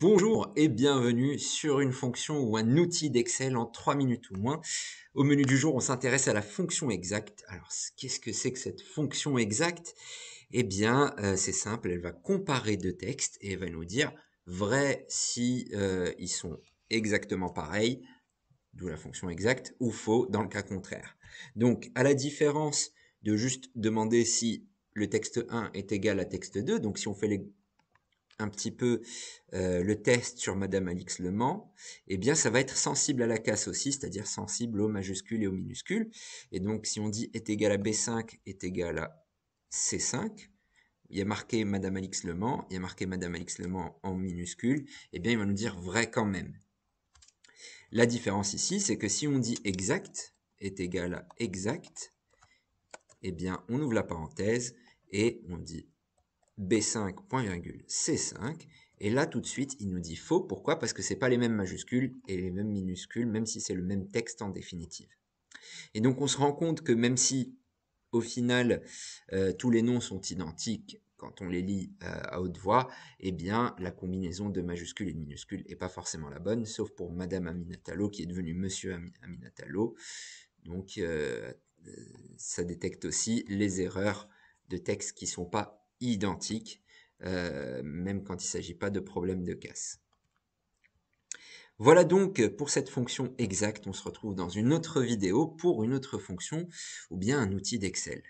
Bonjour et bienvenue sur une fonction ou un outil d'Excel en 3 minutes ou moins. Au menu du jour, on s'intéresse à la fonction exacte. Alors, qu'est-ce que c'est que cette fonction exacte Eh bien, euh, c'est simple, elle va comparer deux textes et elle va nous dire vrai si euh, ils sont exactement pareils, d'où la fonction exacte, ou faux dans le cas contraire. Donc, à la différence de juste demander si le texte 1 est égal à texte 2, donc si on fait les un petit peu euh, le test sur Madame Alix Le Mans, eh bien ça va être sensible à la casse aussi, c'est-à-dire sensible aux majuscules et aux minuscules. Et donc si on dit est égal à B5 est égal à C5, il y a marqué Madame Alix Le Mans, il y a marqué Madame Alix Le en minuscule, eh bien il va nous dire vrai quand même. La différence ici, c'est que si on dit exact est égal à exact, eh bien on ouvre la parenthèse et on dit B5, C5. Et là, tout de suite, il nous dit faux. Pourquoi Parce que ce n'est pas les mêmes majuscules et les mêmes minuscules, même si c'est le même texte en définitive. Et donc, on se rend compte que même si, au final, euh, tous les noms sont identiques quand on les lit euh, à haute voix, eh bien, la combinaison de majuscules et de minuscules n'est pas forcément la bonne, sauf pour Madame Aminatalo, qui est devenue Monsieur Aminatalo. Donc, euh, ça détecte aussi les erreurs de textes qui ne sont pas identique, euh, même quand il ne s'agit pas de problème de casse. Voilà donc pour cette fonction exacte, on se retrouve dans une autre vidéo pour une autre fonction ou bien un outil d'Excel.